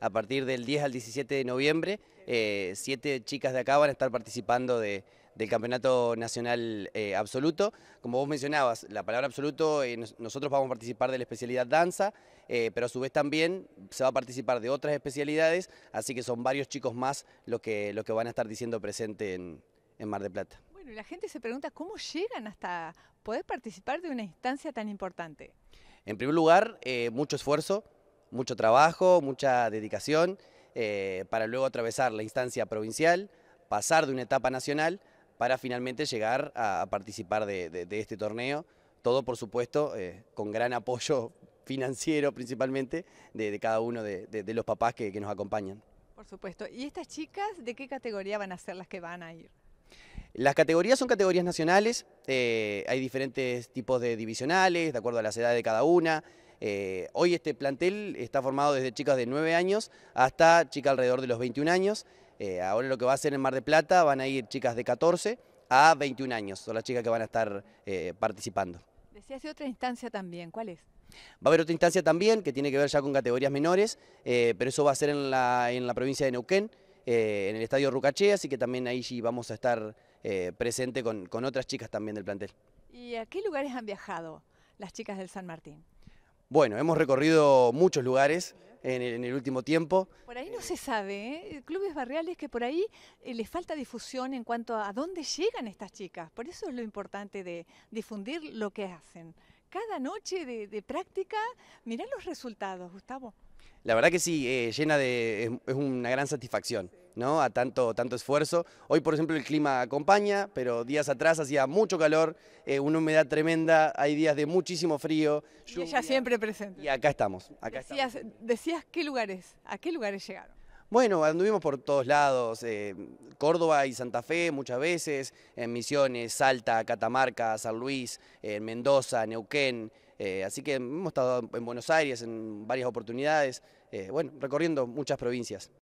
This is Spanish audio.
A partir del 10 al 17 de noviembre, eh, siete chicas de acá van a estar participando del Campeonato Nacional eh, Absoluto. Como vos mencionabas, la palabra absoluto, eh, nosotros vamos a participar de la especialidad danza, pero a su vez también se va a participar de otras especialidades, así que son varios chicos más los que, que van a estar diciendo presente en, en Mar de Plata. Bueno, y la gente se pregunta, ¿cómo llegan hasta poder participar de una instancia tan importante? En primer lugar, mucho esfuerzo mucho trabajo, mucha dedicación, eh, para luego atravesar la instancia provincial, pasar de una etapa nacional, para finalmente llegar a, participar de, este torneo. Todo, por supuesto, eh, con gran apoyo financiero principalmente de, cada uno de, los papás que, nos acompañan. Por supuesto. ¿Y estas chicas de qué categoría van a ser las que van a ir? Las categorías son categorías nacionales, eh, hay diferentes tipos de divisionales, de acuerdo a la edad de cada una. Eh, hoy este plantel está formado desde chicas de 9 años hasta chicas alrededor de los 21 años. Eh, ahora lo que va a hacer en Mar de Plata van a ir chicas de 14 a 21 años, son las chicas que van a estar eh, participando. Decías otra instancia también, ¿cuál es? Va a haber otra instancia también que tiene que ver ya con categorías menores, pero eso va a ser en la, provincia de Neuquén, en el Estadio Rucaché, así que también ahí sí vamos a estar presentes presente con otras chicas también del plantel. ¿Y a qué lugares han viajado las chicas del San Martín? Bueno, hemos recorrido muchos lugares en el, último tiempo. Por ahí no se sabe, ¿eh? clubes barriales que por ahí eh, les falta difusión en cuanto a, dónde llegan estas chicas. Por eso es lo importante de difundir lo que hacen. Cada noche de, práctica, mirá los resultados, Gustavo. La verdad que sí, eh, llena de, es, una gran satisfacción. ¿no? a tanto, tanto esfuerzo. Hoy, por ejemplo, el clima acompaña, pero días atrás hacía mucho calor, eh, una humedad tremenda, hay días de muchísimo frío. Y ella siempre presente. Y acá estamos. decías, qué lugares, a qué lugares llegaron. Bueno, anduvimos por todos lados, eh, Córdoba y Santa Fe muchas veces, en Misiones, Salta, Catamarca, San Luis, eh, Mendoza, Neuquén, así que hemos estado en Buenos Aires en varias oportunidades, bueno, recorriendo muchas provincias.